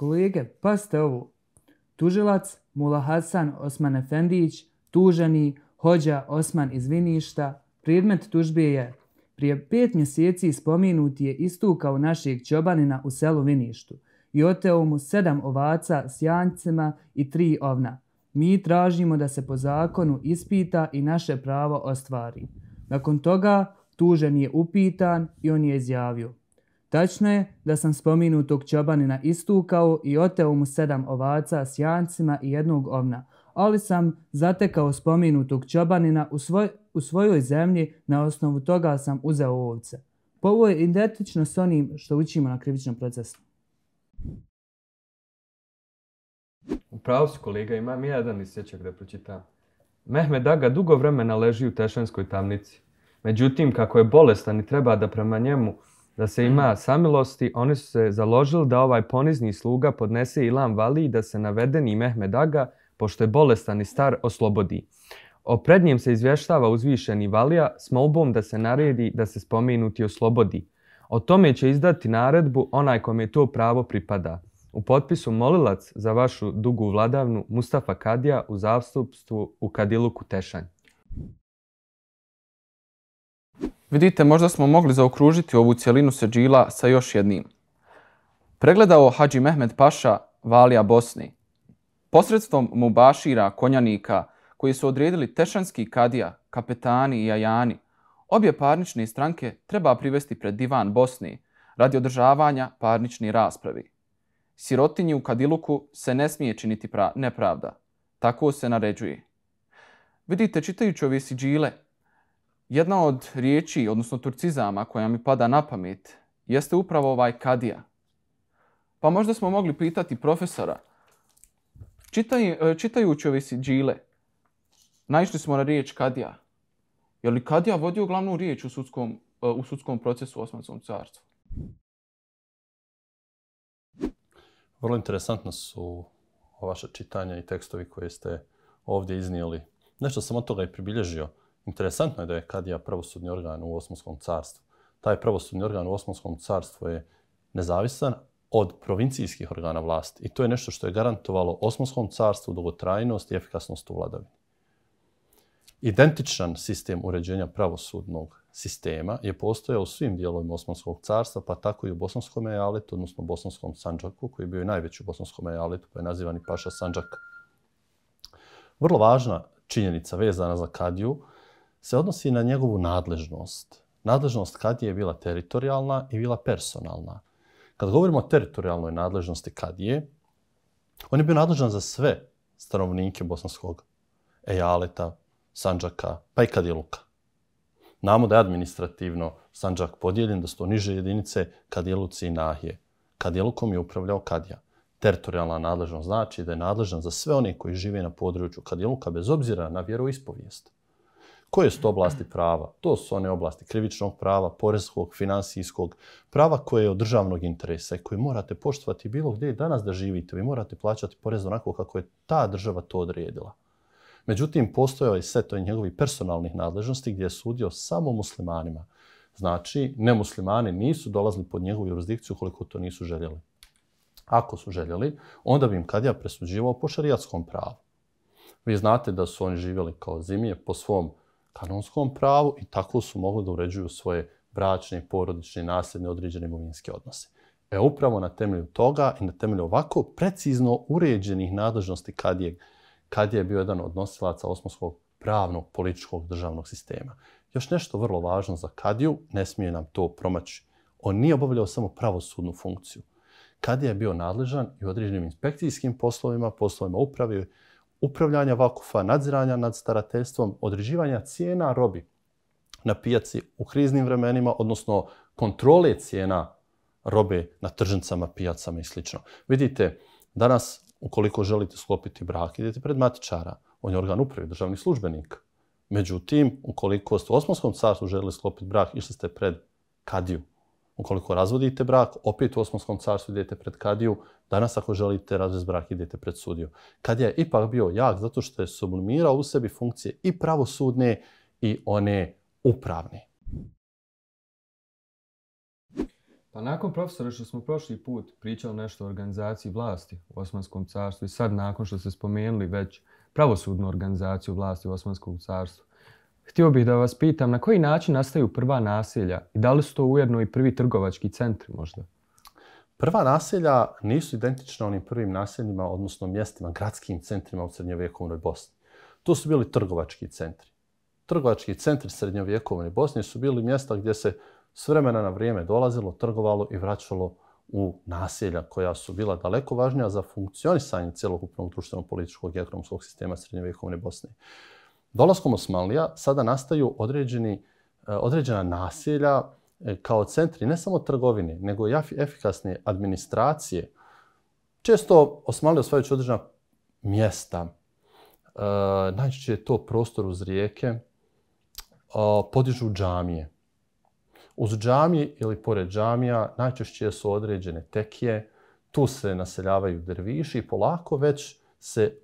Kolege, paste ovo. Tužilac Mula Hasan Osman Efendić, tuženi Hođa Osman iz Viništa, predmet tužbe je prije pet mjeseci spominut je istukao našeg čobanina u selu Viništu i oteo mu sedam ovaca s jancima i tri ovna. Mi tražimo da se po zakonu ispita i naše pravo ostvari. Nakon toga tužen je upitan i on je izjavio – Tačno je da sam spominutog čobanina istukao i oteo mu sedam ovaca s jancima i jednog ovna, ali sam zatekao spominutog čobanina u, svoj, u svojoj zemlji na osnovu toga sam uzeo ovce. Pa ovo je identično s onim što učimo na krivičnom procesu. U pravosti kolega imam jedan isjećak da pročitam. Mehmed Aga dugo vremena leži u tešanskoj tamnici. Međutim, kako je bolestan i treba da prema njemu da se ima mhm. samilosti, oni su se založili da ovaj ponizni sluga podnese Ilan Vali i da se navedeni Mehmed Aga, pošto je bolestan i star, oslobodi. O prednjem se izvještava uzvišeni Valija s molbom da se naredi da se spomenuti oslobodi. O tome će izdati naredbu onaj kom je to pravo pripada. U potpisu molilac za vašu dugu vladavnu Mustafa Kadija u zastupstvu u Kadiluku Tešanj. Vidite, možda smo mogli zaokružiti ovu cijelinu seđila sa još jednim. Pregledao Hadži Mehmed Paša Valija Bosni. Posredstvom Mubašira Konjanika, koji su odredili Tešanski Kadija, Kapetani i Ajani, obje parnične stranke treba privesti pred divan Bosni radi održavanja parnični raspravi. Sirotinji u Kadiluku se ne smije činiti nepravda. Tako se naređuje. Vidite, čitajući ovi siđile, Jedna od riječi, odnosno turcizama koja mi pada na pamet, jeste upravo ovaj kadija. Pa možda smo mogli pitati profesora, čitaj, e, čitajući ove siđile, naišli smo na riječ kadija. Je li kadija vodio glavnu riječ u sudskom, e, u sudskom procesu u Osmanskom carstvu? Vrlo interesantno su vaše čitanja i tekstovi koje ste ovdje iznijeli. Nešto sam od toga i pribilježio. Interesantno je da je Kadija pravosudni organ u Osmanskom carstvu. Taj pravosudni organ u Osmanskom carstvu je nezavisan od provincijskih organa vlasti. I to je nešto što je garantovalo Osmanskom carstvu dugotrajnost i efikasnost u vladavini. Identičan sistem uređenja pravosudnog sistema je postojao u svim dijelovima Osmanskog carstva, pa tako i u Bosanskom ejaletu, odnosno Bosanskom Sanđaku, koji je bio i najveći u Bosanskom ejaletu, koji pa je nazivani Paša Sanđak. Vrlo važna činjenica vezana za Kadiju je se odnosi na njegovu nadležnost. Nadležnost kadije je bila teritorijalna i bila personalna. Kad govorimo o teritorijalnoj nadležnosti kadije, on je bio nadležan za sve stanovnike bosanskog Ejaleta, Sanđaka, pa i Kadiluka. Namo da je administrativno Sanđak podijeljen, da su to niže jedinice Kadiluci i Nahije. Kadilukom je upravljao Kadija. Teritorijalna nadležnost znači da je nadležan za sve one koji žive na području Kadiluka, bez obzira na vjeroispovijest. ispovijest. Koje su to oblasti prava? To su one oblasti krivičnog prava, porezkog, finansijskog, prava koje je od državnog interesa i koje morate poštovati bilo gdje danas da živite. Vi morate plaćati porez onako kako je ta država to odredila. Međutim, postojao je set od njegovih personalnih nadležnosti gdje je sudio samo muslimanima. Znači, nemuslimani nisu dolazili pod njegovu jurisdikciju koliko to nisu željeli. Ako su željeli, onda bi im Kadija presuđivao po šarijatskom pravu. Vi znate da su oni živjeli kao zimije po svom kanonskom pravu i tako su mogli da uređuju svoje bračne, porodične, nasljedne, određene imovinske odnose. E upravo na temelju toga i na temelju ovako precizno uređenih nadležnosti kad je, kad je bio jedan od nosilaca osmanskog pravnog, političkog, državnog sistema. Još nešto vrlo važno za Kadiju, ne smije nam to promaći. On nije obavljao samo pravosudnu funkciju. Kadija je bio nadležan i određenim inspekcijskim poslovima, poslovima uprave, upravljanja vakufa, nadziranja nad starateljstvom, određivanja cijena robi na pijaci u kriznim vremenima, odnosno kontrole cijena robe na tržnicama, pijacama i sl. Vidite, danas, ukoliko želite sklopiti brak, idete pred matičara, on je organ uprave, državni službenik. Međutim, ukoliko ste u osmanskom carstvu želili sklopiti brak, išli ste pred kadiju, Ukoliko razvodite brak, opet u Osmanskom carstvu idete pred Kadiju. Danas ako želite razvesti brak, idete pred sudiju. Kadija je ipak bio jak zato što je sublimirao u sebi funkcije i pravosudne i one upravne. Pa nakon profesora što smo prošli put pričali nešto o organizaciji vlasti u Osmanskom carstvu i sad nakon što ste spomenuli već pravosudnu organizaciju vlasti u Osmanskom carstvu, Htio bih da vas pitam, na koji način nastaju prva naselja i da li su to ujedno i prvi trgovački centri možda? Prva naselja nisu identična onim prvim naseljima, odnosno mjestima, gradskim centrima u srednjovjekovnoj Bosni. To su bili trgovački centri. Trgovački centri srednjovjekovne Bosne su bili mjesta gdje se s vremena na vrijeme dolazilo, trgovalo i vraćalo u naselja koja su bila daleko važnija za funkcionisanje celokupnog društveno-političkog i ekonomskog sistema srednjovjekovne Bosne. Uh, Dolaskom Osmanlija sada nastaju određeni, e, određena naselja e, kao centri ne samo trgovine, nego i efikasne administracije. Često Osmanlija osvajajući određena mjesta. E, najčešće je to prostor uz rijeke. Podižu džamije. Uz džamije ili pored džamija najčešće su određene tekije. Tu se naseljavaju derviši i polako već se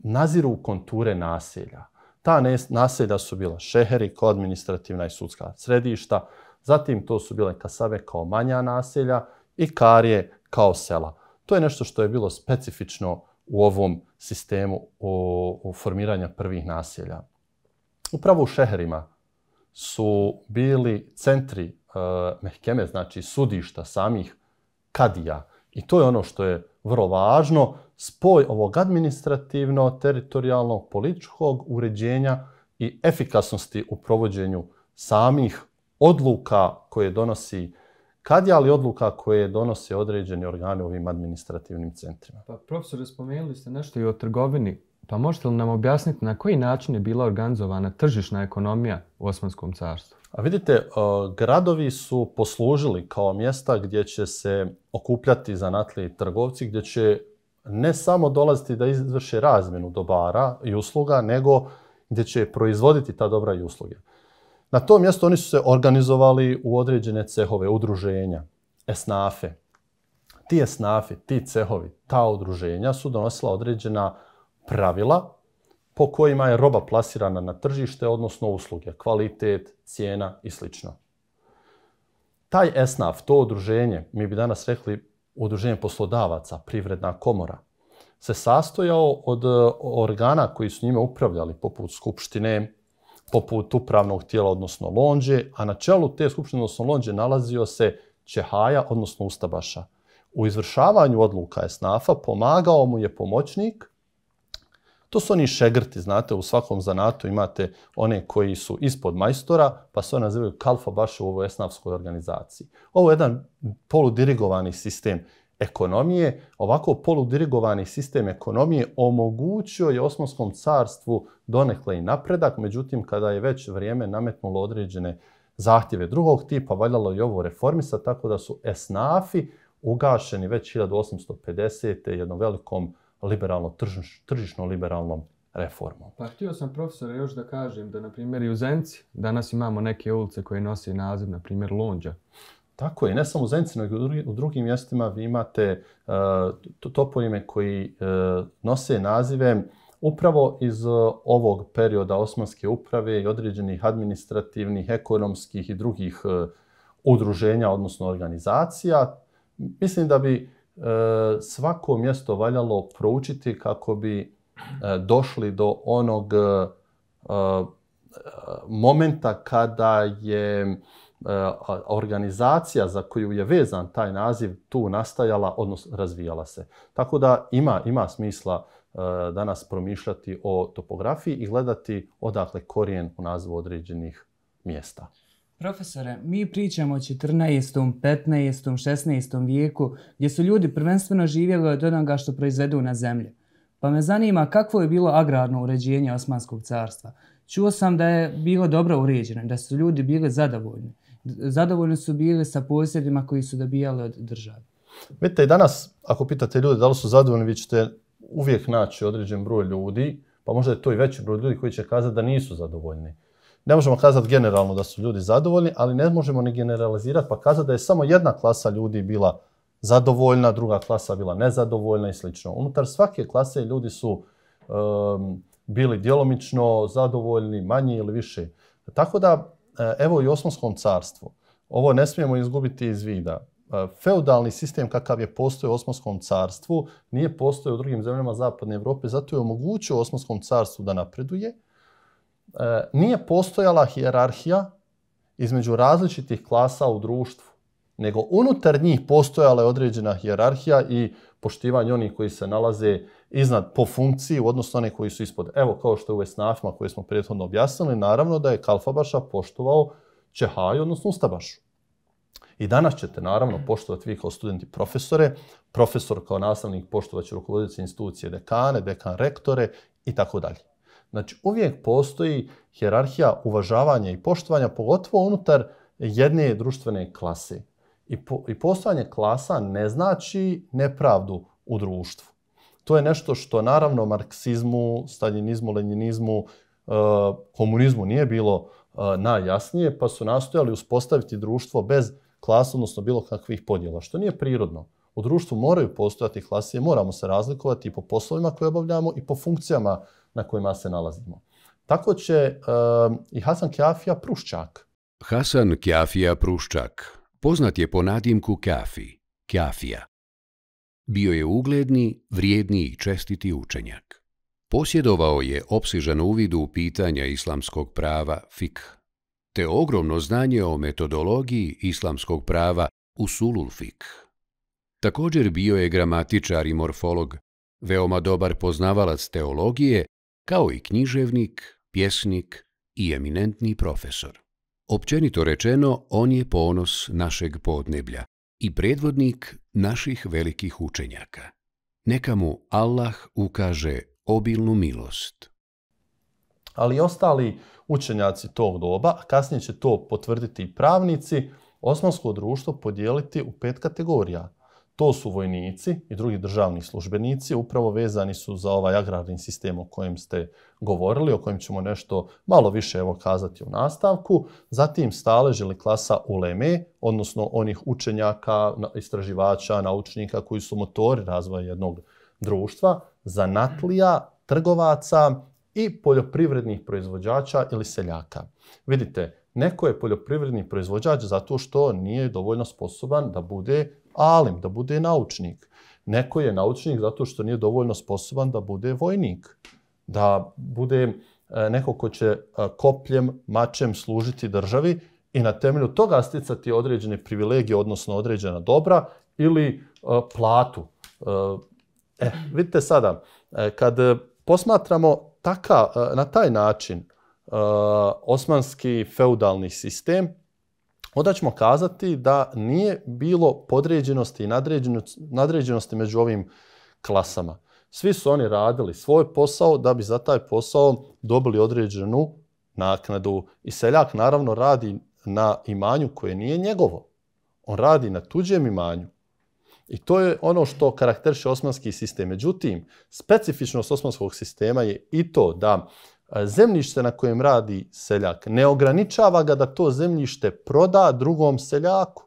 naziru konture naselja. Ta naselja su bila šeheri kao administrativna i sudska središta, zatim to su bile kasabe kao manja naselja i karije kao sela. To je nešto što je bilo specifično u ovom sistemu u, u formiranja prvih naselja. Upravo u šeherima su bili centri e, mehkeme, znači sudišta samih kadija, I to je ono što je vrlo važno, spoj ovog administrativno, teritorijalno, političkog uređenja i efikasnosti u provođenju samih odluka koje donosi kad je ali odluka koje donose određeni organi u ovim administrativnim centrima. Pa, profesor, spomenuli ste nešto i o trgovini. Pa možete li nam objasniti na koji način je bila organizovana tržišna ekonomija u Osmanskom carstvu? Vidite, eh, gradovi su poslužili kao mjesta gdje će se okupljati zanatlije trgovci, gdje će ne samo dolaziti da izvrše razmjenu dobara i usluga, nego gdje će proizvoditi ta dobra i usluge. Na to mjesto oni su se organizovali u određene cehove, udruženja, esnafe. Ti esnafe, ti cehovi, ta udruženja su donosila određena pravila po kojima je roba plasirana na tržište, odnosno usluge, kvalitet, cijena i sl. Taj ESNAF, to udruženje, mi bi danas rekli udruženje poslodavaca, privredna komora, se sastojao od e, organa koji su njime upravljali, poput skupštine, poput upravnog tijela, odnosno lonđe, a na čelu te skupštine, odnosno lonđe, nalazio se Čehaja, odnosno Ustabaša. U izvršavanju odluka ESNAF-a pomagao mu je pomoćnik, To su oni šegrti, znate, u svakom zanatu imate one koji su ispod majstora, pa se oni nazivaju kalfa baš u ovoj esnavskoj organizaciji. Ovo je jedan poludirigovani sistem ekonomije. Ovako poludirigovani sistem ekonomije omogućio je Osmanskom carstvu donekle i napredak, međutim, kada je već vrijeme nametnulo određene zahtjeve drugog tipa, valjalo i ovo reformisa, tako da su esnafi ugašeni već 1850. jednom velikom uh, liberalno, tržiš, tržišno liberalnom reformom. Pa htio sam profesora još da kažem da, na primjer, i u Zenci danas imamo neke ulice koje nose naziv, na primjer, Lonđa. Tako je, ne samo u Zenci, nego i u drugim mjestima vi imate uh, e, toponime koji uh, nose nazive upravo iz uh, ovog perioda osmanske uprave i određenih administrativnih, ekonomskih i drugih uh, udruženja, odnosno organizacija. Mislim da bi uh, e, svako mjesto valjalo proučiti kako bi e, došli do onog e, momenta kada je e, organizacija za koju je vezan taj naziv tu nastajala, odnos razvijala se. Tako da ima, ima smisla e, danas promišljati o topografiji i gledati odakle korijen u nazvu određenih mjesta. Profesore, mi pričamo o 14., 15., 16. vijeku gdje su ljudi prvenstveno živjeli od onoga što proizvedu na zemlji. Pa me zanima kakvo je bilo agrarno uređenje Osmanskog carstva. Čuo sam da je bilo dobro uređeno, da su ljudi bili zadovoljni. Zadovoljni su bili sa posljedima koji su dobijali od države. Vidite, i danas, ako pitate ljudi da li su zadovoljni, vi ćete uvijek naći određen broj ljudi, pa možda je to i veći broj ljudi koji će kazati da nisu zadovoljni ne možemo kazati generalno da su ljudi zadovoljni, ali ne možemo ni generalizirati pa kazati da je samo jedna klasa ljudi bila zadovoljna, druga klasa bila nezadovoljna i slično. Unutar svake klase ljudi su um, bili djelomično zadovoljni, manji ili više. Tako da, e, evo i Osmanskom carstvu, ovo ne smijemo izgubiti iz vida. E, feudalni sistem kakav je postoje u Osmanskom carstvu nije postoje u drugim zemljama Zapadne Evrope, zato je omogućio Osmanskom carstvu da napreduje, uh, E, nije postojala hijerarhija između različitih klasa u društvu, nego unutar njih postojala je određena hijerarhija i poštivanje onih koji se nalaze iznad po funkciji, odnosno onih koji su ispod. Evo, kao što je u Esnafima koje smo prethodno objasnili, naravno da je Kalfabaša poštovao Čehaj, odnosno Ustabašu. I danas ćete naravno poštovati vi kao studenti profesore, profesor kao nastavnik poštovaće rukovodice institucije dekane, dekan rektore i tako dalje. Znači, uvijek postoji hjerarhija uvažavanja i poštovanja, pogotovo unutar jedne društvene klase. I, po, I postojanje klasa ne znači nepravdu u društvu. To je nešto što naravno marksizmu, stalinizmu, leninizmu, e, komunizmu nije bilo e, najjasnije, pa su nastojali uspostaviti društvo bez klasa, odnosno bilo kakvih podjela, što nije prirodno. U društvu moraju postojati klasije, moramo se razlikovati i po poslovima koje obavljamo i po funkcijama uh, na kojima se nalazimo. Tako će uh, i Hasan Kjafija Pruščak. Hasan Kjafija Pruščak poznat je po nadimku Kjafi, Kjafija. Bio je ugledni, vrijedni i čestiti učenjak. Posjedovao je opsižan uvid u pitanja islamskog prava fikh, te ogromno znanje o metodologiji islamskog prava u sulul fikh. Također bio je gramatičar i morfolog, veoma dobar poznavalac teologije kao i književnik, pjesnik i eminentni profesor. Općenito rečeno, on je ponos našeg podneblja i predvodnik naših velikih učenjaka. Neka mu Allah ukaže obilnu milost. Ali i ostali učenjaci tog doba, a kasnije će to potvrditi i pravnici, osmansko društvo podijeliti u pet kategorija – To su vojnici i drugi državni službenici, upravo vezani su za ovaj agrarni sistem o kojem ste govorili, o kojem ćemo nešto malo više evo kazati u nastavku. Zatim stale žili klasa uleme, odnosno onih učenjaka, istraživača, naučnika koji su motori razvoja jednog društva, zanatlija, trgovaca i poljoprivrednih proizvođača ili seljaka. Vidite, neko je poljoprivredni proizvođač zato što nije dovoljno sposoban da bude alim, da bude naučnik. Neko je naučnik zato što nije dovoljno sposoban da bude vojnik, da bude e, neko ko će e, kopljem, mačem služiti državi i na temelju toga sticati određene privilegije, odnosno određena dobra ili e, platu. E, vidite sada, kad posmatramo taka, na taj način osmanski feudalni sistem, Onda ćemo kazati da nije bilo podređenosti i nadređenosti među ovim klasama. Svi su oni radili svoj posao da bi za taj posao dobili određenu naknadu. I seljak naravno radi na imanju koje nije njegovo. On radi na tuđem imanju. I to je ono što karakteriše osmanski sistem. Međutim, specifičnost osmanskog sistema je i to da zemljište na kojem radi seljak ne ograničava ga da to zemljište proda drugom seljaku.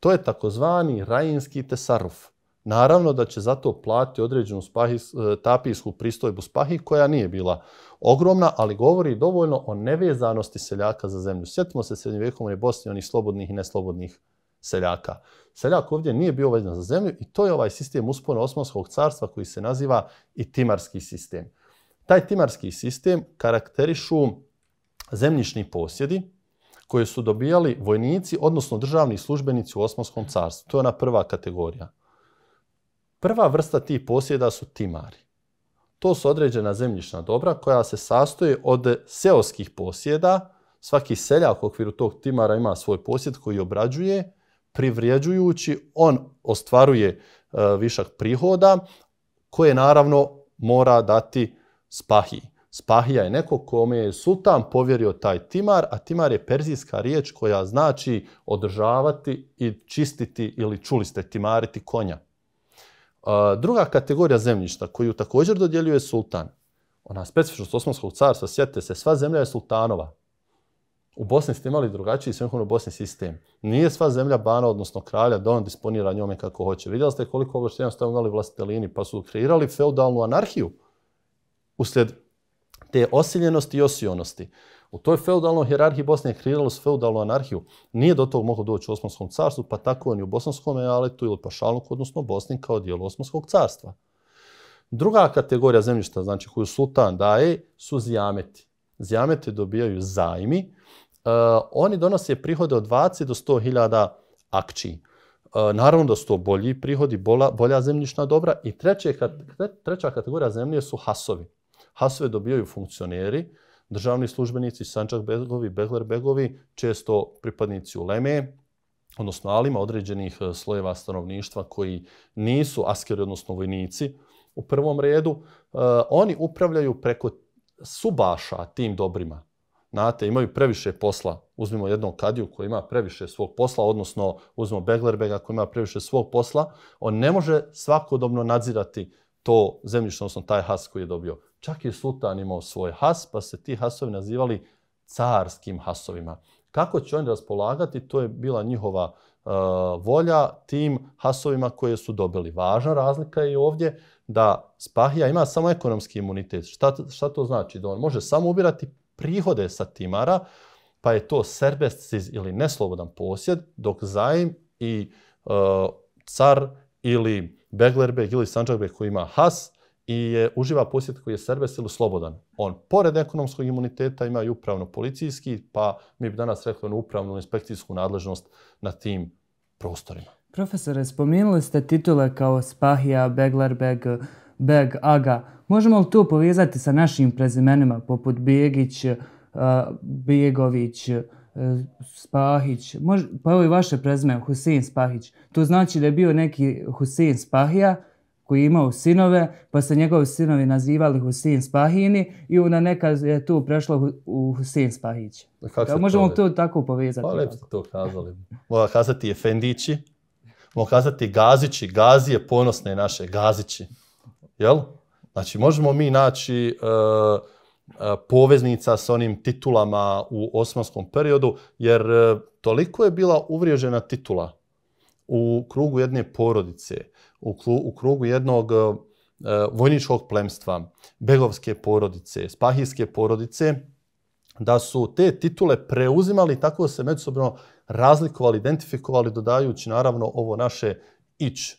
To je takozvani rajinski tesaruf. Naravno da će zato plati određenu spahi, e, tapijsku pristojbu spahi koja nije bila ogromna, ali govori dovoljno o nevezanosti seljaka za zemlju. Sjetimo se srednjevekovne Bosne, onih slobodnih i neslobodnih seljaka. Seljak ovdje nije bio vezan za zemlju i to je ovaj sistem uspona Osmanskog carstva koji se naziva i timarski sistem. Taj timarski sistem karakterišu zemljišni posjedi koje su dobijali vojnici, odnosno državni službenici u Osmanskom carstvu. To je ona prva kategorija. Prva vrsta tih posjeda su timari. To su određena zemljišna dobra koja se sastoje od seoskih posjeda. Svaki seljak u okviru tog timara ima svoj posjed koji obrađuje. Privrijeđujući, on ostvaruje e, višak prihoda koje naravno mora dati uh, spahi. Spahija je neko kome je sultan povjerio taj timar, a timar je perzijska riječ koja znači održavati i čistiti ili čuli ste timariti konja. Druga kategorija zemljišta koju također dodjeljuje sultan, ona specifičnost Osmanskog carstva, sjetite se, sva zemlja je sultanova. U Bosni ste imali drugačiji svenhovno Bosni sistem. Nije sva zemlja bana, odnosno kralja, da on disponira njome kako hoće. Vidjeli ste koliko ovo što imali vlastelini, pa su kreirali feudalnu anarhiju usled te osiljenosti i osionosti. U toj feudalnoj hjerarhiji Bosne je kreiralo s feudalnu anarhiju. Nije do toga moglo doći u Osmanskom carstvu, pa tako ni u Bosanskom aletu ili Pašalnuku, odnosno Bosni kao dijelu Osmanskog carstva. Druga kategorija zemljišta, znači koju sultan daje, su zijameti. Zijamete dobijaju zajmi. E, oni donose prihode od 20 do 100 hiljada akčiji. E, naravno da su to bolji prihodi, bolja, bolja zemljišna dobra. I treće, kat, treća kategorija zemlje su hasovi hasve dobijaju funkcioneri, državni službenici, Sančak Begovi, Begler Begovi, često pripadnici Uleme, odnosno Alima, određenih e, slojeva stanovništva koji nisu askeri, odnosno vojnici, u prvom redu, uh, oni upravljaju preko subaša tim dobrima. Znate, imaju previše posla. Uzmimo jednog kadiju koji ima previše svog posla, odnosno uzmimo Beglerbega koji ima previše svog posla. On ne može svakodobno nadzirati to zemljište, odnosno taj has koji je dobio. Čak je sultan imao svoj has, pa se ti hasovi nazivali carskim hasovima. Kako će oni raspolagati, to je bila njihova uh, volja tim hasovima koje su dobili. Važna razlika je ovdje da Spahija ima samo ekonomski imunitet. Šta, šta to znači? Da on može samo ubirati prihode sa timara, pa je to serbestis ili neslobodan posjed, dok zajim i uh, car ili beglerbeg ili sanđakbeg koji ima has, uh, i je, uživa posjet koji je servesilu slobodan. On, pored ekonomskog imuniteta, ima i upravno-policijski, pa mi bi danas rekli ono upravnu inspekcijsku nadležnost na tim prostorima. Profesore, spomenuli ste titule kao Spahija, Beglerbeg, Beg, Aga. Možemo li to povezati sa našim prezimenima poput Begić, eh, Begović, eh, Spahić, Mož, pa evo i vaše prezime, Husein Spahić. To znači da je bio neki Husein Spahija, koji je imao sinove, pa se njegovi sinovi nazivali Husin Spahini i onda nekad je tu prešlo u Husin Spahić. Kako možemo to, to tako povezati? Pa lijep ste to kazali. Mogu kazati Efendići, mogu kazati Gazići, Gazi je ponosne naše, Gazići. Jel? Znači, možemo mi naći uh, poveznica s onim titulama u osmanskom periodu, jer e, toliko je bila uvriježena titula u krugu jedne porodice – u, u krugu jednog uh, vojničkog plemstva, begovske porodice, spahijske porodice, da su te titule preuzimali tako da se međusobno razlikovali, identifikovali, dodajući naravno ovo naše ić uh,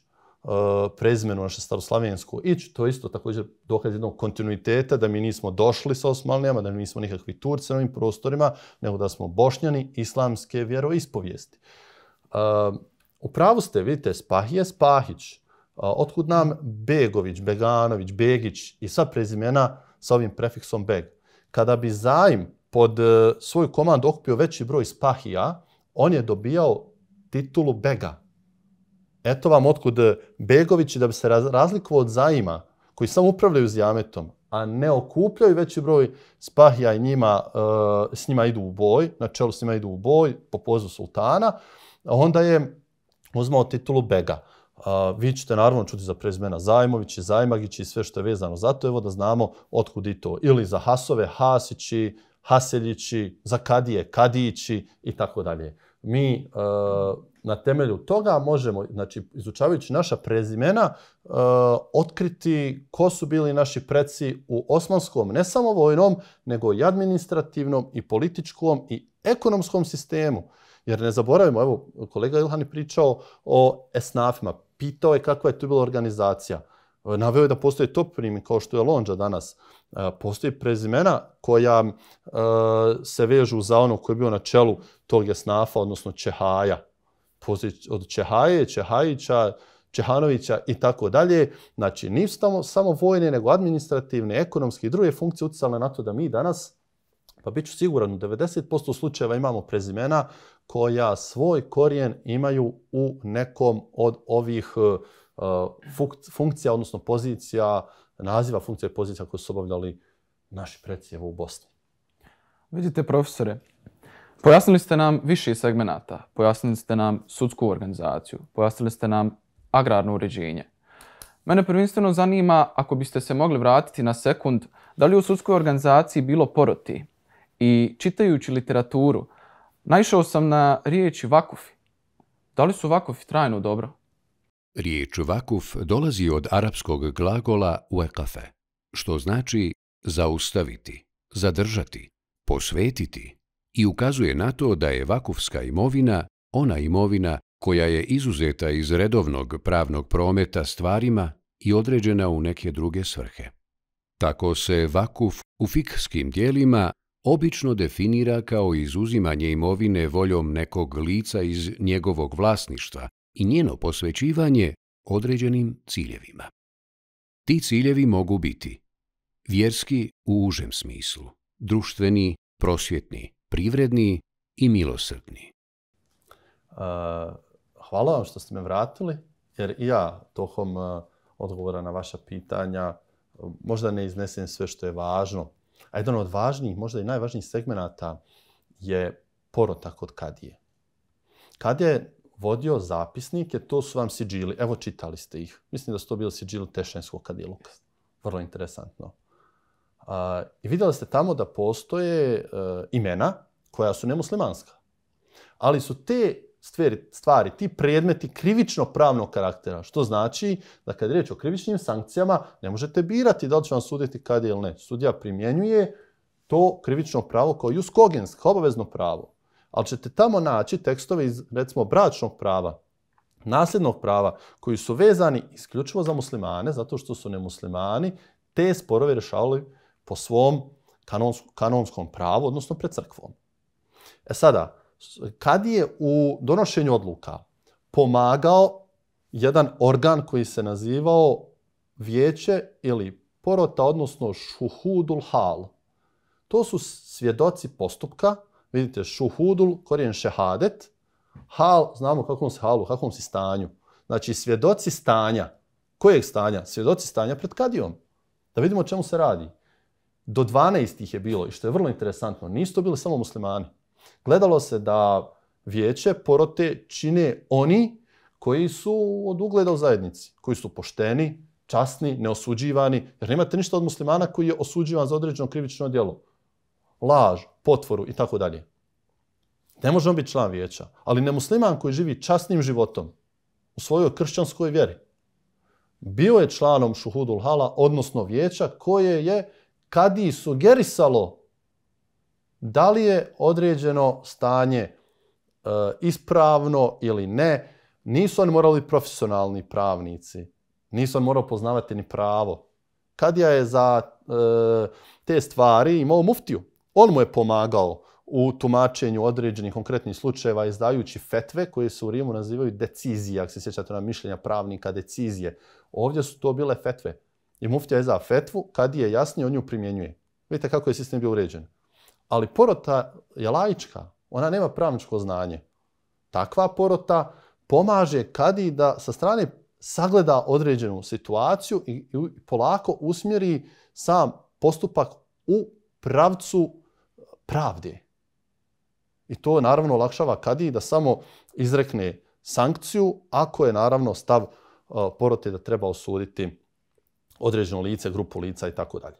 e, prezmenu, naše staroslavijensko ić. To je isto također dokaz jednog kontinuiteta da mi nismo došli sa Osmanlijama, da mi nismo nikakvi Turci na ovim prostorima, nego da smo bošnjani islamske vjeroispovijesti. Uh, u pravu ste, vidite, Spahije Spahić, otkud nam Begović, Beganović, Begić i sva prezimena sa ovim prefiksom Beg. Kada bi Zajm pod e, svoju komandu okupio veći broj Spahija, on je dobijao titulu Bega. Eto vam otkud Begović da bi se razlikovao od Zajma, koji samo upravljaju zjametom, a ne okupljaju veći broj Spahija i njima, e, s njima idu u boj, na čelu s njima idu u boj po pozivu sultana, onda je uzmao titulu Bega vi ćete naravno čuti za prezmena Zajmović i Zajmagić i sve što je vezano za to, evo da znamo otkud i to. Ili za Hasove, Hasići, Haseljići, za Kadije, Kadijići i tako dalje. Mi a, e, na temelju toga možemo, znači izučavajući naša prezimena, a, e, otkriti ko su bili naši preci u osmanskom, ne samo vojnom, nego i administrativnom i političkom i ekonomskom sistemu. Jer ne zaboravimo, evo kolega Ilhan je pričao o esnafima, pitao je kakva je tu bila organizacija. E, naveo je da postoje top primi, kao što je Lonđa danas. E, postoje prezimena koja e, se vežu za ono koji je bio na čelu tog jasnafa, odnosno Čehaja. Postoje od Čehaje, Čehajića, Čehanovića i tako dalje. Znači, nisu tamo samo vojne, nego administrativne, ekonomske i druge funkcije utjecale na to da mi danas pa bit ću siguran, u 90% slučajeva imamo prezimena koja svoj korijen imaju u nekom od ovih eh, funkcija, odnosno pozicija, naziva funkcija i pozicija koje su obavljali naši predsjeva u Bosni. Vidite, profesore, pojasnili ste nam više segmenata, pojasnili ste nam sudsku organizaciju, pojasnili ste nam agrarno uređenje. Mene prvenstveno zanima, ako biste se mogli vratiti na sekund, da li u sudskoj organizaciji bilo poroti i čitajući literaturu, naišao sam na riječi vakufi. Da li su vakufi trajno dobro? Riječ vakuf dolazi od arapskog glagola uekafe, što znači zaustaviti, zadržati, posvetiti i ukazuje na to da je vakufska imovina ona imovina koja je izuzeta iz redovnog pravnog prometa stvarima i određena u neke druge svrhe. Tako se vakuf u fikskim dijelima obično definira kao izuzimanje imovine voljom nekog lica iz njegovog vlasništva i njeno posvećivanje određenim ciljevima. Ti ciljevi mogu biti vjerski u užem smislu, društveni, prosvjetni, privredni i milosrdni. Hvala vam što ste me vratili, jer i ja tohom odgovora na vaša pitanja možda ne iznesem sve što je važno A jedan od važnijih, možda i najvažnijih segmenata je porotak od Kadije. Kadije vodio zapisnike, to su vam siđili, evo čitali ste ih. Mislim da su to bili siđili Tešenskog kadiluka. Vrlo interesantno. Uh, I vidjeli ste tamo da postoje uh, imena koja su nemuslimanska. Ali su te stvari, stvari, ti predmeti krivično pravnog karaktera. Što znači da kad reći o krivičnim sankcijama, ne možete birati da li će vam suditi kad ili ne. Sudija primjenjuje to krivično pravo kao juskogens, kao obavezno pravo. Ali ćete tamo naći tekstove iz, recimo, bračnog prava, nasljednog prava, koji su vezani isključivo za muslimane, zato što su nemuslimani, te sporove rješavali po svom kanonskom pravu, odnosno pred crkvom. E sada, kad je u donošenju odluka pomagao jedan organ koji se nazivao vijeće ili porota, odnosno šuhudul hal. To su svjedoci postupka. Vidite, šuhudul, korijen šehadet. Hal, znamo kakvom se halu, kakvom si stanju. Znači, svjedoci stanja. Kojeg stanja? Svjedoci stanja pred kadijom. Da vidimo o čemu se radi. Do 12 ih je bilo, i što je vrlo interesantno, nisu to bili samo muslimani gledalo se da vijeće porote čine oni koji su od ugleda u zajednici, koji su pošteni, časni, neosuđivani, jer nemate ništa od muslimana koji je osuđivan za određeno krivično djelo. Laž, potvoru i tako dalje. Ne može on biti član vijeća, ali ne musliman koji živi časnim životom u svojoj kršćanskoj vjeri. Bio je članom Šuhudul Hala, odnosno vijeća koje je kadi sugerisalo da li je određeno stanje e, ispravno ili ne, nisu oni morali profesionalni pravnici, nisu oni morali poznavati ni pravo. Kadija je za e, te stvari imao muftiju. On mu je pomagao u tumačenju određenih konkretnih slučajeva izdajući fetve koje se u Rimu nazivaju decizije, ako se sjećate na mišljenja pravnika, decizije. Ovdje su to bile fetve. I muftija je za fetvu, kad je jasnije, on ju primjenjuje. Vidite kako je sistem bio uređen ali porota je laička, ona nema pravničko znanje. Takva porota pomaže kadi da sa strane sagleda određenu situaciju i polako usmjeri sam postupak u pravcu pravde. I to naravno olakšava kadi da samo izrekne sankciju ako je naravno stav uh, porote da treba osuditi određeno lice, grupu lica i tako dalje.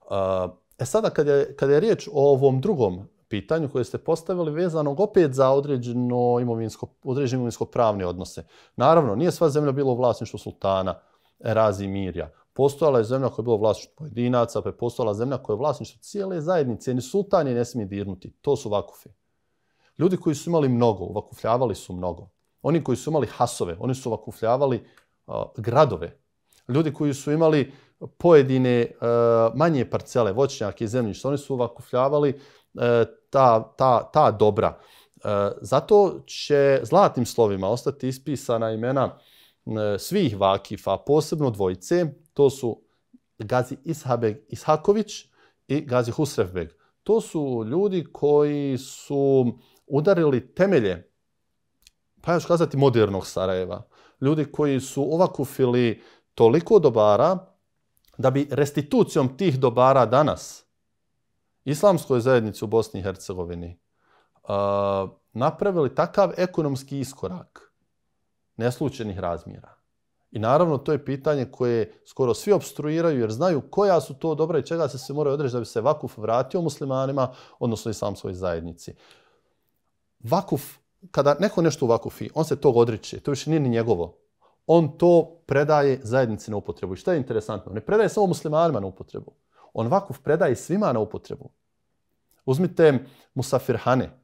Uh, E sada, kada je, kada je riječ o ovom drugom pitanju koje ste postavili vezanog opet za određeno imovinsko, određeno imovinsko pravne odnose. Naravno, nije sva zemlja bila u vlasništvu sultana Erazi Mirja. Postojala je zemlja koja je bila u vlasništvu pojedinaca, pa je postojala zemlja koja je u vlasništvu cijele zajednice. Ni sultan je ne smije dirnuti. To su vakufi. Ljudi koji su imali mnogo, uvakufljavali su mnogo. Oni koji su imali hasove, oni su uvakufljavali uh, gradove. Ljudi koji su imali uh, pojedine e, manje parcele, voćnjake, zemljište, oni su ovakufljavali e, ta, ta, ta dobra. E, zato će zlatnim slovima ostati ispisana imena svih vakifa, posebno dvojice, to su Gazi Ishabeg Ishaković i Gazi Husrefbeg. To su ljudi koji su udarili temelje, pa ja ću kazati, modernog Sarajeva. Ljudi koji su ovakufili toliko dobara, da bi restitucijom tih dobara danas islamskoj zajednici u Bosni i Hercegovini uh, napravili takav ekonomski iskorak neslučenih razmjera. I naravno to je pitanje koje skoro svi obstruiraju jer znaju koja su to dobra i čega se se mora odreći da bi se vakuf vratio muslimanima, odnosno i sam svoj zajednici. Vakuf, kada neko nešto vakufi, on se tog odriče, to više nije ni njegovo on to predaje zajednici na upotrebu. I što je interesantno? Ne predaje samo muslimanima na upotrebu. On vakuf predaje svima na upotrebu. Uzmite musafirhane,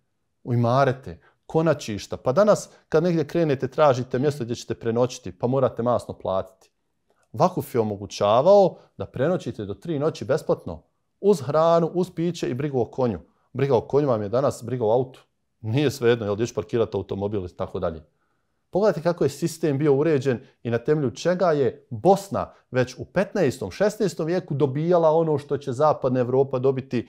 uimarete, konačišta. Pa danas kad negdje krenete, tražite mjesto gdje ćete prenoćiti, pa morate masno platiti. Vakuf je omogućavao da prenoćite do tri noći besplatno uz hranu, uz piće i brigu o konju. Briga o konju vam je danas briga o autu. Nije svejedno, jel gdje ću parkirati automobil i tako dalje. Pogledajte kako je sistem bio uređen i na temelju čega je Bosna već u 15. 16. vijeku dobijala ono što će zapadna Evropa dobiti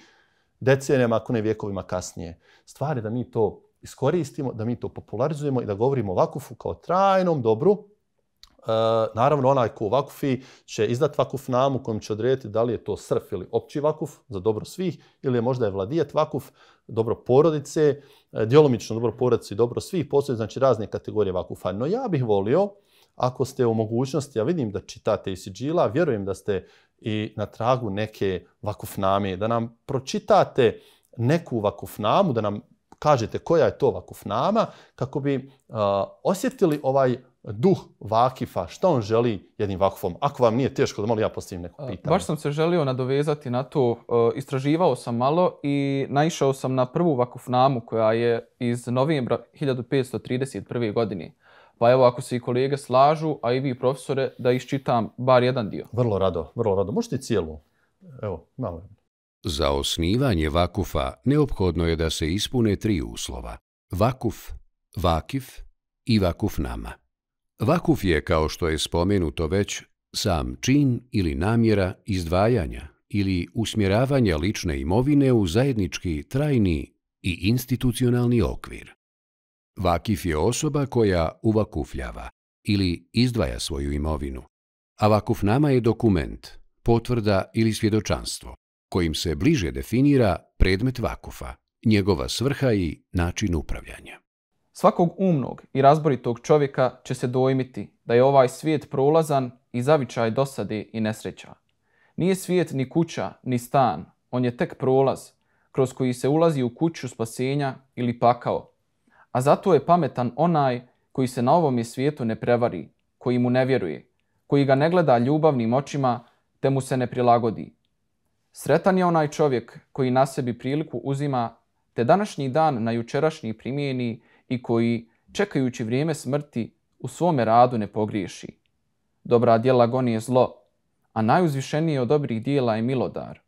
decenijama, ako ne vijekovima kasnije. Stvar je da mi to iskoristimo, da mi to popularizujemo i da govorimo o vakufu kao trajnom dobru. E, naravno, onaj ko vakufi će izdat vakuf namu kojem će odrediti da li je to srf ili opći vakuf za dobro svih ili je možda je vladijet vakuf dobro porodice, e, djelomično dobro porodice i dobro svih posljednje, znači razne kategorije ovako fajn. No ja bih volio, ako ste u mogućnosti, ja vidim da čitate i sigila, vjerujem da ste i na tragu neke vakufname, da nam pročitate neku vakufnamu, da nam kažete koja je to vakufnama, kako bi uh, osjetili ovaj duh vakifa, šta on želi jednim vakufom? Ako vam nije teško, da molim ja postavim neko pitanje. Baš sam se želio nadovezati na to. E, istraživao sam malo i naišao sam na prvu vakufnamu koja je iz novembra 1531. godine. Pa evo, ako se i kolege slažu, a i vi profesore, da iščitam bar jedan dio. Vrlo rado, vrlo rado. Možete cijelu. Evo, malo. Za osnivanje vakufa neophodno je da se ispune tri uslova. Vakuf, vakif i vakufnama. Vakuf je, kao što je spomenuto već, sam čin ili namjera izdvajanja ili usmjeravanja lične imovine u zajednički, trajni i institucionalni okvir. Vakif je osoba koja uvakufljava ili izdvaja svoju imovinu, a vakuf nama je dokument, potvrda ili svjedočanstvo, kojim se bliže definira predmet vakufa, njegova svrha i način upravljanja. Svakog umnog i razboritog čovjeka će se dojmiti da je ovaj svijet prolazan i zavičaj dosade i nesreća. Nije svijet ni kuća, ni stan, on je tek prolaz kroz koji se ulazi u kuću spasenja ili pakao. A zato je pametan onaj koji se na ovom svijetu ne prevari, koji mu ne vjeruje, koji ga ne gleda ljubavnim očima, te mu se ne prilagodi. Sretan je onaj čovjek koji na sebi priliku uzima, te današnji dan na jučerašnji primjeni je i koji, čekajući vrijeme smrti, u svome radu ne pogriješi. Dobra djela goni je zlo, a najuzvišenije od dobrih dijela je milodar.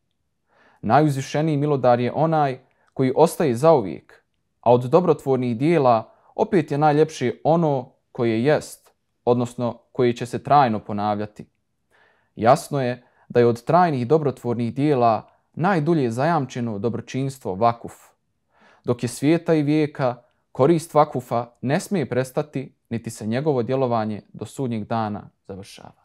Najuzvišeniji milodar je onaj koji ostaje zauvijek, a od dobrotvornih dijela opet je najljepše ono koje jest, odnosno koje će se trajno ponavljati. Jasno je da je od trajnih dobrotvornih dijela najdulje zajamčeno dobročinstvo vakuf. Dok je svijeta i vijeka, Korist vakufa ne smije prestati, niti se njegovo djelovanje do sudnjeg dana završava.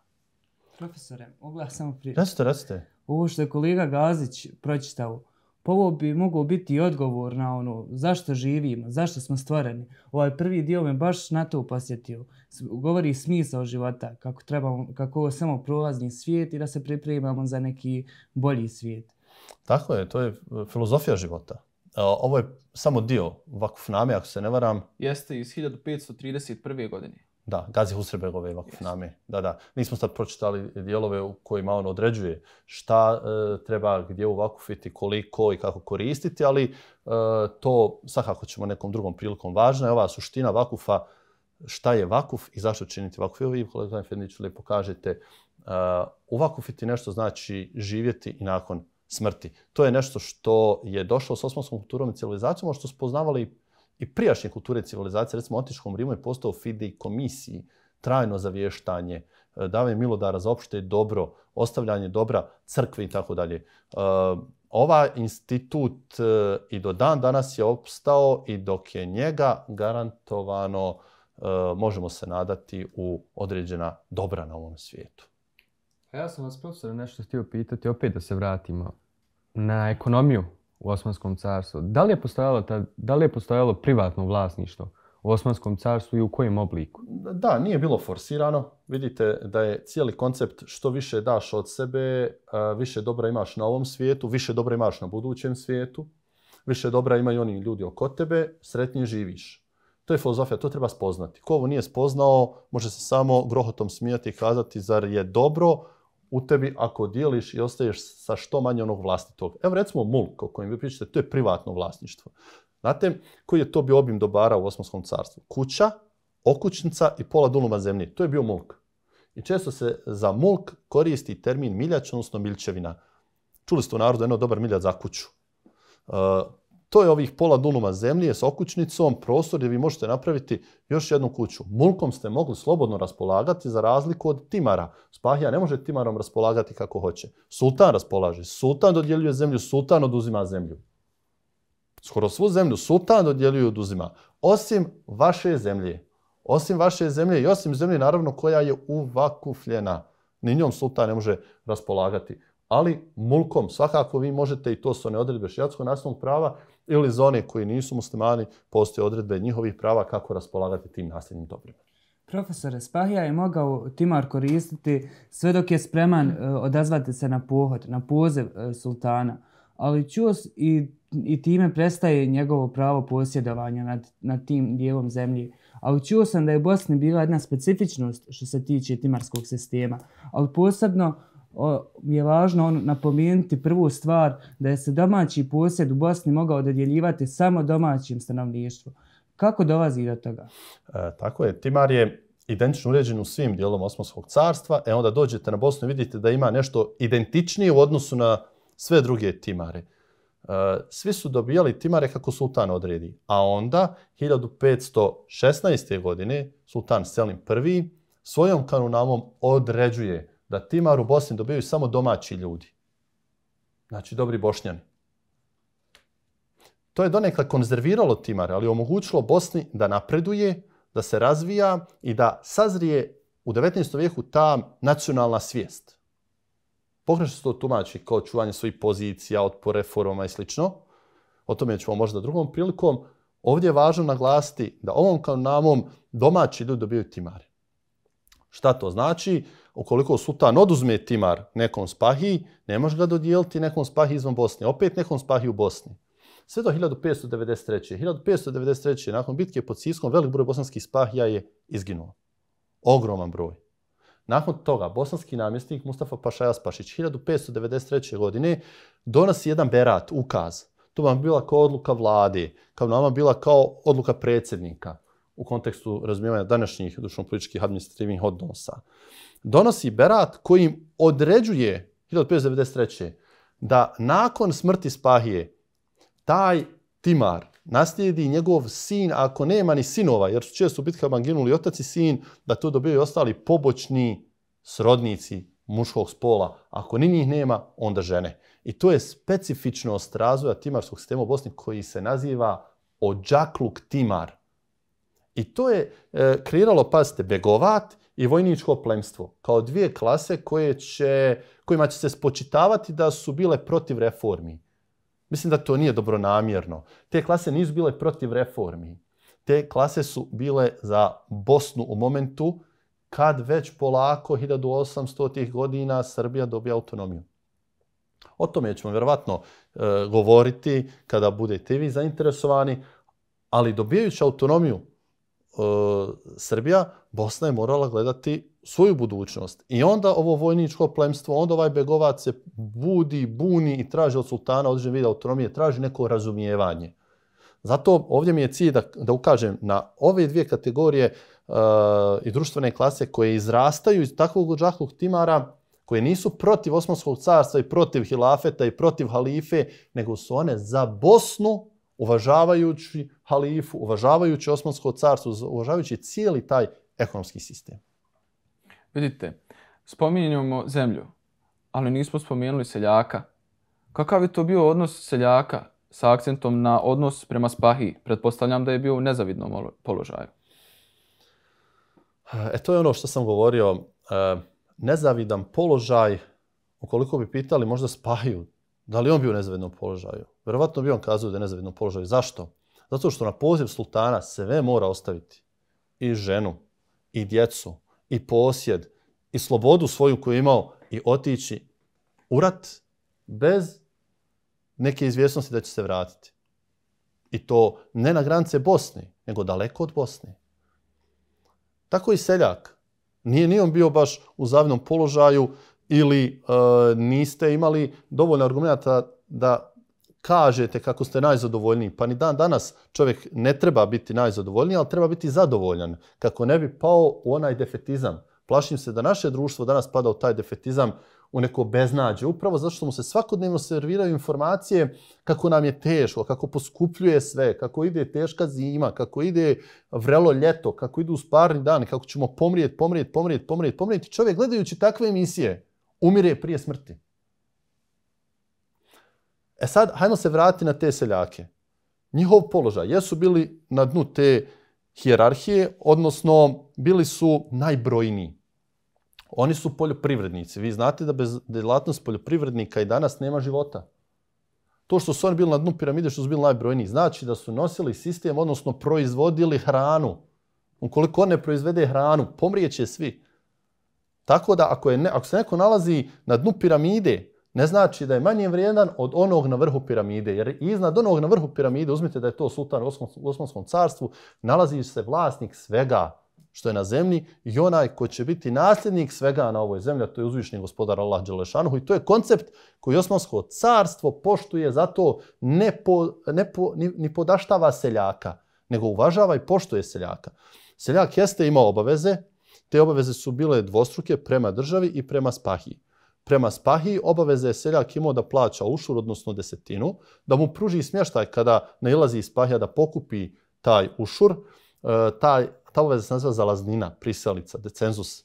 Profesore, mogu ja samo prije? Raste, raste. Ovo što je kolega Gazić pročitao, pa ovo bi mogao biti odgovor na ono zašto živimo, zašto smo stvoreni. Ovaj prvi dio me baš na to posjetio. Govori smisao života, kako trebamo, kako ovo samo prolazni svijet i da se pripremamo za neki bolji svijet. Tako je, to je e, filozofija života. E, ovo je samo dio Vakufname, ako se ne varam. Jeste, iz 1531. godine. Da, Gazi Husrebegove Vakufname. Yes. Da, da. Nismo sad pročitali dijelove u kojima on određuje šta e, treba gdje uvakufiti, koliko i kako koristiti, ali e, to svakako ćemo nekom drugom prilikom. Važna je ova suština Vakufa, šta je Vakuf i zašto činiti Vakuf. I ovi, kolega Zanifedniću, lijepo kažete, e, uvakufiti nešto znači živjeti i nakon smrti. To je nešto što je došlo s osmanskom kulturom i civilizacijom, a ono što su poznavali i prijašnje kulture civilizacije, recimo u Antičkom Rimu je postao fidej komisiji trajno za vještanje, e, davanje milodara za opšte dobro, ostavljanje dobra crkve i tako dalje. E, ova institut e, i do dan danas je opstao i dok je njega garantovano možemo se nadati u određena dobra na ovom svijetu. Ja sam vas profesor nešto htio pitati, opet da se vratimo na ekonomiju u Osmanskom carstvu. Da li je postojalo, ta, da li je postojalo privatno vlasništvo u Osmanskom carstvu i u kojem obliku? Da, nije bilo forsirano. Vidite da je cijeli koncept što više daš od sebe, više dobra imaš na ovom svijetu, više dobra imaš na budućem svijetu, više dobra imaju oni ljudi oko tebe, sretnije živiš. To je filozofija, to treba spoznati. Ko ovo nije spoznao, može se samo grohotom smijati i kazati zar je dobro, u tebi ako dijeliš i ostaješ sa što manje onog vlastitog. Evo recimo mulk o kojem vi pričate, to je privatno vlasništvo. Znate koji je to bio obim dobara u Osmanskom carstvu? Kuća, okućnica i pola duluma zemlje. To je bio mulk. I često se za mulk koristi termin miljač, odnosno miljčevina. Čuli ste u narodu jedno dobar miljač za kuću. E, to je ovih pola dunuma zemlje s okućnicom, prostor gdje vi možete napraviti još jednu kuću. Mulkom ste mogli slobodno raspolagati za razliku od timara. Spahija ne može timarom raspolagati kako hoće. Sultan raspolaže. Sultan dodjeljuje zemlju, sultan oduzima zemlju. Skoro svu zemlju sultan dodjeljuje i oduzima. Osim vaše zemlje. Osim vaše zemlje i osim zemlje naravno koja je uvakufljena. Ni njom sultan ne može raspolagati. Ali mulkom svakako vi možete i to su one odredbe šijatskog nastavnog prava ili za one koji nisu muslimani, postoje odredbe njihovih prava kako raspolagati tim nasljednim dobrima. Profesor Spahija je mogao Timar koristiti sve dok je spreman e, odazvati se na pohod, na poziv e, sultana, ali čuo i, i time prestaje njegovo pravo posjedovanja nad, nad tim dijelom zemlji. Ali čuo sam da je u Bosni bila jedna specifičnost što se tiče timarskog sistema, ali posebno uh, je važno on napomenuti prvu stvar da je se domaći posjed u Bosni mogao dodjeljivati samo domaćim stanovništvu. Kako dolazi do toga? E, tako je. Timar je identično uređen u svim dijelom Osmanskog carstva. E onda dođete na Bosnu i vidite da ima nešto identičnije u odnosu na sve druge timare. E, svi su dobijali timare kako sultan odredi. A onda, 1516. godine, sultan Selim I svojom kanunamom određuje timare da timar u Bosni dobijaju samo domaći ljudi. Znači, dobri bošnjani. To je donekle konzerviralo timar, ali omogućilo Bosni da napreduje, da se razvija i da sazrije u 19. vijeku ta nacionalna svijest. Pokrešno se to tumači kao čuvanje svojih pozicija, otpor, reforma i slično. O tome ćemo možda drugom prilikom. Ovdje je važno naglasiti da ovom kanonamom domaći ljudi dobijaju timare. Šta to znači? Ukoliko sultan oduzme timar nekom spahiji, ne može ga dodijeliti nekom spahiji izvan Bosne. Opet nekom spahiji u Bosni. Sve do 1593. 1593. nakon bitke pod Siskom, velik broj bosanskih spahija je izginuo. Ogroman broj. Nakon toga, bosanski namjestnik Mustafa Paša Jaspašić 1593. godine donosi jedan berat, ukaz. To vam bila kao odluka vlade, kao nama bila kao odluka predsjednika u kontekstu razmijevanja današnjih društveno-političkih administrativnih odnosa, donosi berat kojim određuje 1593. da nakon smrti Spahije taj timar naslijedi njegov sin, ako nema ni sinova, jer su često u bitkama ginuli otac i sin, da to dobijaju ostali pobočni srodnici muškog spola. Ako ni njih nema, onda žene. I to je specifičnost razvoja timarskog sistema u Bosni koji se naziva ođakluk timar. I to je e, kreiralo, pazite, begovat i vojničko plemstvo kao dvije klase koje će, kojima će se spočitavati da su bile protiv reformi. Mislim da to nije dobro namjerno. Te klase nisu bile protiv reformi. Te klase su bile za Bosnu u momentu kad već polako 1800 tih godina Srbija dobija autonomiju. O tome ćemo vjerovatno e, govoriti kada budete vi zainteresovani, ali dobijajući autonomiju E, Srbija, Bosna je morala gledati svoju budućnost. I onda ovo vojničko plemstvo, onda ovaj begovac se budi, buni i traži od sultana određen vid autonomije, traži neko razumijevanje. Zato ovdje mi je cilj da, da ukažem na ove dvije kategorije e, i društvene klase koje izrastaju iz takvog džahlog timara, koje nisu protiv Osmanskog carstva i protiv hilafeta i protiv halife, nego su one za Bosnu uvažavajući halifu, uvažavajući Osmansko carstvo, uvažavajući cijeli taj ekonomski sistem. Vidite, spominjamo zemlju, ali nismo spomenuli seljaka. Kakav je to bio odnos seljaka sa akcentom na odnos prema spahi? Pretpostavljam da je bio u nezavidnom položaju. E to je ono što sam govorio. E, nezavidan položaj, ukoliko bi pitali možda spahiju, da li on bio u nezavednom položaju? Verovatno bi on kazao da je nezavednom položaju. Zašto? Zato što na poziv sultana sve mora ostaviti. I ženu, i djecu, i posjed, i slobodu svoju koju je imao i otići u rat bez neke izvjesnosti da će se vratiti. I to ne na granice Bosne, nego daleko od Bosne. Tako i seljak. Nije ni on bio baš u zavidnom položaju ili e, niste imali dovoljno argumenta da kažete kako ste najzadovoljniji. Pa ni dan danas čovjek ne treba biti najzadovoljniji, ali treba biti zadovoljan kako ne bi pao u onaj defetizam. Plašim se da naše društvo danas pada u taj defetizam u neko beznađe. Upravo zato što mu se svakodnevno serviraju informacije kako nam je teško, kako poskupljuje sve, kako ide teška zima, kako ide vrelo ljeto, kako idu usparni dani, kako ćemo pomrijeti, pomrijeti, pomrijeti, pomrijeti, pomrijeti. Čovjek gledajući takve emisije, umire prije smrti. E sad, hajmo se vrati na te seljake. Njihov položaj, jesu bili na dnu te hijerarhije, odnosno bili su najbrojniji. Oni su poljoprivrednici. Vi znate da bez delatnost poljoprivrednika i danas nema života. To što su oni bili na dnu piramide, što su bili najbrojniji, znači da su nosili sistem, odnosno proizvodili hranu. Ukoliko on ne proizvede hranu, pomrijeće svi. Tako da ako, je ne, ako se neko nalazi na dnu piramide, ne znači da je manje vrijedan od onog na vrhu piramide. Jer iznad onog na vrhu piramide, uzmite da je to sultan u Osmanskom, Osmanskom carstvu, nalazi se vlasnik svega što je na zemlji i onaj ko će biti nasljednik svega na ovoj zemlji, a to je uzvišni gospodar Allah Đelešanuhu. I to je koncept koji Osmansko carstvo poštuje, zato ne, po, ne po, ni, ni podaštava seljaka, nego uvažava i poštuje seljaka. Seljak jeste imao obaveze, Te obaveze su bile dvostruke prema državi i prema spahiji. Prema spahiji obaveze je seljak imao da plaća ušur, odnosno desetinu, da mu pruži smještaj kada nailazi iz spahija da pokupi taj ušur. E, taj, ta obaveza se naziva zalaznina, priselica, decenzus.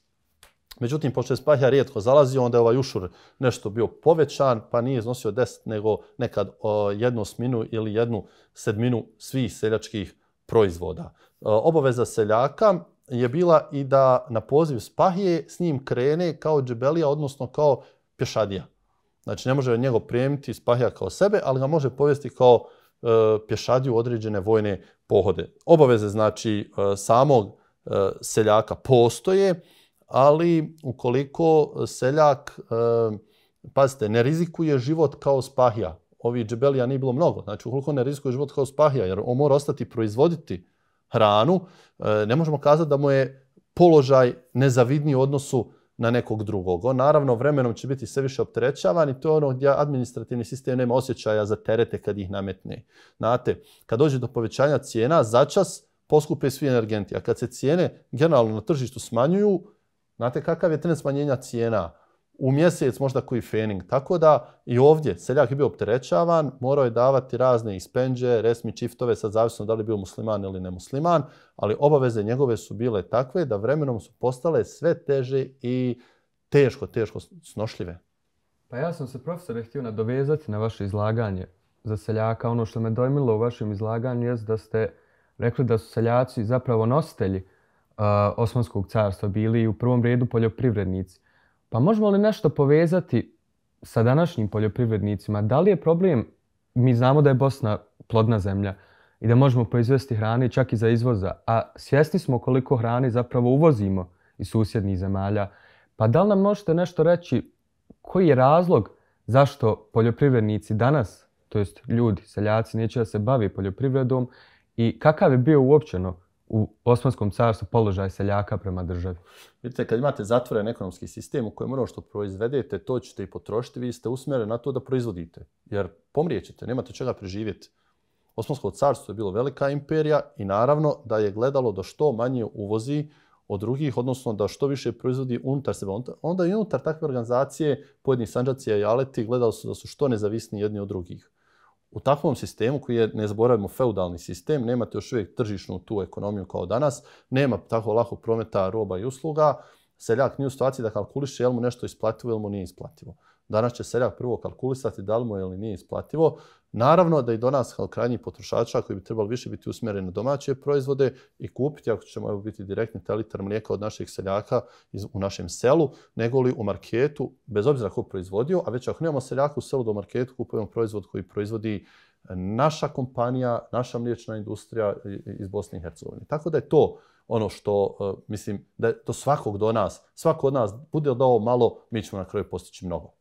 Međutim, pošto je spahija rijetko zalazio, onda je ovaj ušur nešto bio povećan, pa nije iznosio 10, nego nekad o, jednu osminu ili jednu sedminu svih seljačkih proizvoda. E, obaveza seljaka je bila i da na poziv Spahije s njim krene kao Džebelija, odnosno kao pješadija. Znači ne može njegov prijemiti Spahija kao sebe, ali ga može povesti kao e, pješadiju određene vojne pohode. Obaveze znači e, samog e, seljaka postoje, ali ukoliko seljak, e, pazite, ne rizikuje život kao Spahija, ovi Džebelija nije bilo mnogo, znači ukoliko ne rizikuje život kao Spahija, jer on mora ostati proizvoditi e, hranu, e, ne možemo kazati da mu je položaj nezavidniji u odnosu na nekog drugog. On, naravno, vremenom će biti sve više opterećavan i to je ono gdje administrativni sistem nema osjećaja za terete kad ih nametne. Znate, kad dođe do povećanja cijena, začas poskupe svi energenti. A kad se cijene generalno na tržištu smanjuju, znate kakav je trend smanjenja cijena? Uh, u mjesec možda koji fening. Tako da i ovdje seljak je bio opterećavan, morao je davati razne ispenđe, resmi čiftove, sad zavisno da li je bio musliman ili nemusliman, ali obaveze njegove su bile takve da vremenom su postale sve teže i teško, teško snošljive. Pa ja sam se profesore htio nadovezati na vaše izlaganje za seljaka. Ono što me dojmilo u vašem izlaganju je da ste rekli da su seljaci zapravo nositelji uh, Osmanskog carstva bili i u prvom redu poljoprivrednici. Uh, Pa možemo li nešto povezati sa današnjim poljoprivrednicima? Da li je problem, mi znamo da je Bosna plodna zemlja i da možemo proizvesti hrane čak i za izvoza, a svjesni smo koliko hrane zapravo uvozimo iz susjednih zemalja. Pa da li nam možete nešto reći koji je razlog zašto poljoprivrednici danas, to jest ljudi, seljaci, neće da se bavi poljoprivredom i kakav je bio uopćeno u Osmanskom carstvu položaj seljaka prema državi. Vidite, kad imate zatvoren ekonomski sistem u kojem ono što proizvedete, to ćete i potrošiti, vi ste usmjereni na to da proizvodite. Jer pomrijećete, nemate čega preživjeti. Osmansko carstvo je bilo velika imperija i naravno da je gledalo da što manje uvozi od drugih, odnosno da što više proizvodi unutar sebe. Onda i unutar takve organizacije pojedini sanđaci i ajaleti gledali su da su što nezavisni jedni od drugih u takvom sistemu koji je, ne zaboravimo, feudalni sistem, nemate još uvijek tržišnu tu ekonomiju kao danas, nema tako lako prometa roba i usluga, seljak nije u situaciji da kalkuliše je li mu nešto isplativo ili mu nije isplativo. Uh, Danas će seljak prvo kalkulisati da li mu je ili nije isplativo. Naravno da i do nas kao krajnji potrošača koji bi trebali više biti usmjereni na domaće proizvode i kupiti, ako ćemo evo, biti direktni telitar mlijeka od naših seljaka iz, u našem selu, nego li u marketu, bez obzira ko proizvodio, a već ako nemamo seljaka u selu do marketu, kupujemo proizvod koji proizvodi e, naša kompanija, naša mliječna industrija iz Bosne i Hercegovine. Tako da je to ono što uh, mislim da je to svakog do nas, svako od nas bude dao malo, mi ćemo na kraju postići mnogo.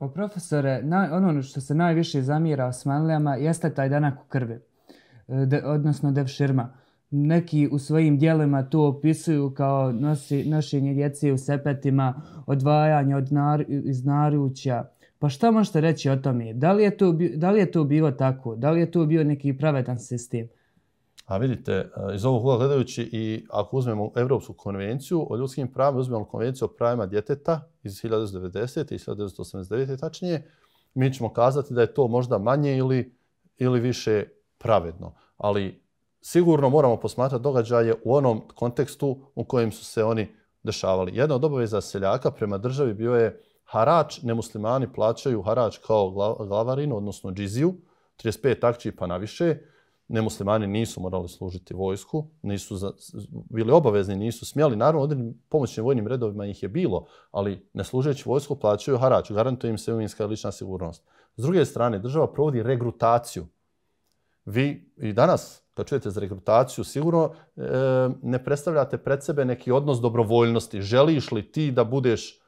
Po pa profesore, na, ono što se najviše zamjera Osmanlijama jeste taj danak u krvi, e, de, odnosno dev širma. Neki u svojim dijelima to opisuju kao nosi, nošenje djece u sepetima, odvajanje od nar, iz narućja. Pa šta možete reći o tome? Da li, je to, da li je to bilo tako? Da li je to bio neki pravedan sistem? A vidite, e, iz ovog ugla gledajući i ako uzmemo Evropsku konvenciju o ljudskim pravima, uzmemo konvenciju o pravima djeteta iz 1990. i 1989. tačnije, mi ćemo kazati da je to možda manje ili, ili više pravedno. Ali sigurno moramo posmatrati događaje u onom kontekstu u kojem su se oni dešavali. Jedna od obaveza seljaka prema državi bio je harač, nemuslimani plaćaju harač kao glavarinu, odnosno džiziju, 35 takći pa naviše, više, nemuslimani nisu morali služiti vojsku, nisu za, bili obavezni, nisu smjeli. Naravno, odrednim pomoćnim vojnim redovima ih je bilo, ali ne služeći vojsku plaćaju harač, garantuje im se uvinska lična sigurnost. S druge strane, država provodi regrutaciju. Vi i danas, kad čujete za regrutaciju, sigurno e, ne predstavljate pred sebe neki odnos dobrovoljnosti. Želiš li ti da budeš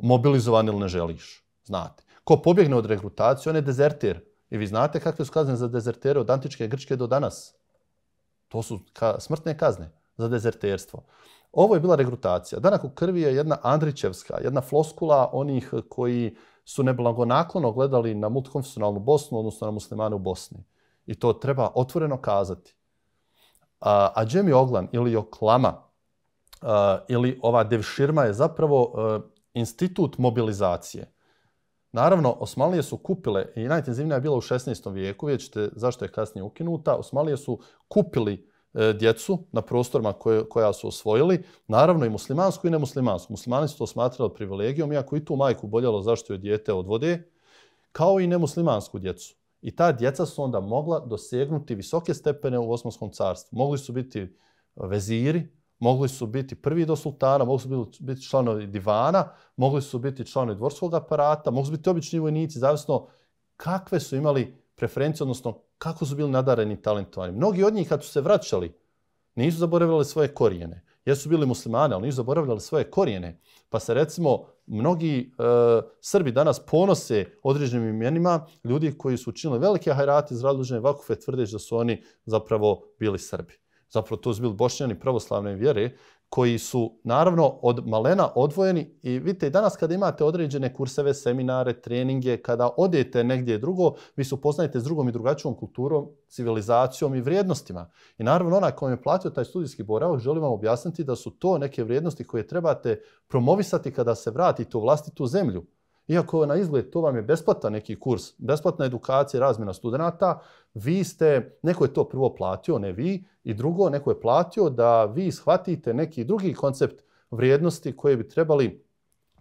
mobilizovan ili ne želiš? Znate. Ko pobjegne od regrutacije, on je dezertir. I vi znate kakve su kazne za dezertere od antičke Grčke do danas? To su ka smrtne kazne za dezerterstvo. Ovo je bila regrutacija. Danak u krvi je jedna Andrićevska, jedna floskula onih koji su neblagonaklono gledali na multikonfesionalnu Bosnu, odnosno na muslimane u Bosni. I to treba otvoreno kazati. A, a Džemi Oglan ili Oklama a, ili ova devširma je zapravo a, institut mobilizacije. Naravno, Osmalije su kupile, i najintenzivnija je bila u 16. vijeku, vidjet ćete zašto je kasnije ukinuta, Osmalije su kupili e, djecu na prostorima koje, koja su osvojili, naravno i muslimansku i nemuslimansku. Muslimani su to smatrali privilegijom, iako i tu majku boljalo zašto je djete odvode, kao i nemuslimansku djecu. I ta djeca su onda mogla dosegnuti visoke stepene u Osmanskom carstvu. Mogli su biti veziri, mogli su biti prvi do sultana, mogli su biti članovi divana, mogli su biti članovi dvorskog aparata, mogli su biti obični vojnici, zavisno kakve su imali preferencije, odnosno kako su bili nadareni i talentovani. Mnogi od njih kad su se vraćali, nisu zaboravljali svoje korijene. Jesu bili muslimani, ali nisu zaboravljali svoje korijene. Pa se recimo, mnogi e, Srbi danas ponose određenim imenima ljudi koji su učinili velike hajrati iz radložene vakufe tvrdeći da su oni zapravo bili Srbi zapravo to su bili bošnjani pravoslavne vjere, koji su naravno od malena odvojeni i vidite i danas kada imate određene kurseve, seminare, treninge, kada odete negdje drugo, vi se upoznajete s drugom i drugačijom kulturom, civilizacijom i vrijednostima. I naravno onaj kojom je platio taj studijski boravak, želim vam objasniti da su to neke vrijednosti koje trebate promovisati kada se vratite u vlastitu zemlju. Iako na izgled to vam je besplatan neki kurs, besplatna edukacija, razmjena studenta, vi ste, neko je to prvo platio, ne vi, i drugo, neko je platio da vi shvatite neki drugi koncept vrijednosti koje bi trebali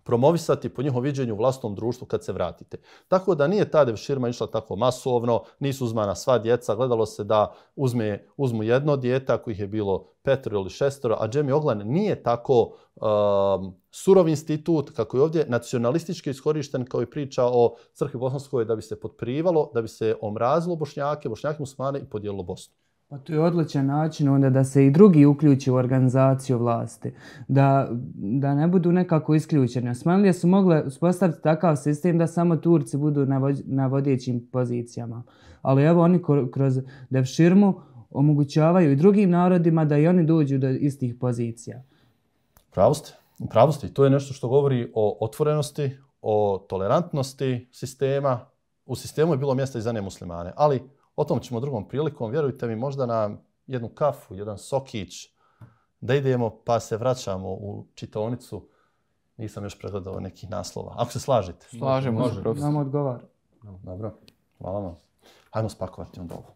promovisati po njihovom viđenju u vlastnom društvu kad se vratite. Tako da nije ta devširma išla tako masovno, nisu uzmana sva djeca, gledalo se da uzme, uzmu jedno djeta kojih je bilo petro ili šestoro, a Jamie Oglan nije tako um, surov institut kako je ovdje nacionalistički iskorišten kao i priča o crkvi Bosanskoj da bi se potprivalo, da bi se omrazilo bošnjake, bošnjake musmane i podijelilo Bosnu. Pa to je odličan način onda da se i drugi uključi u organizaciju vlasti, da, da ne budu nekako isključeni. Osmanlije su mogle uspostaviti takav sistem da samo Turci budu na, vođ, na vodjećim pozicijama. Ali evo oni kroz Devširmu omogućavaju i drugim narodima da i oni dođu do istih pozicija. Pravosti. Pravosti. To je nešto što govori o otvorenosti, o tolerantnosti sistema. U sistemu je bilo mjesta i za nemuslimane, ali O tom ćemo drugom prilikom. Vjerujte mi, možda na jednu kafu, jedan sokić, da idemo pa se vraćamo u čitonicu. Nisam još pregledao nekih naslova. Ako se slažete. Slažemo, može. Nam odgovar. Dobro. Hvala vam. Hajmo spakovati onda ovo.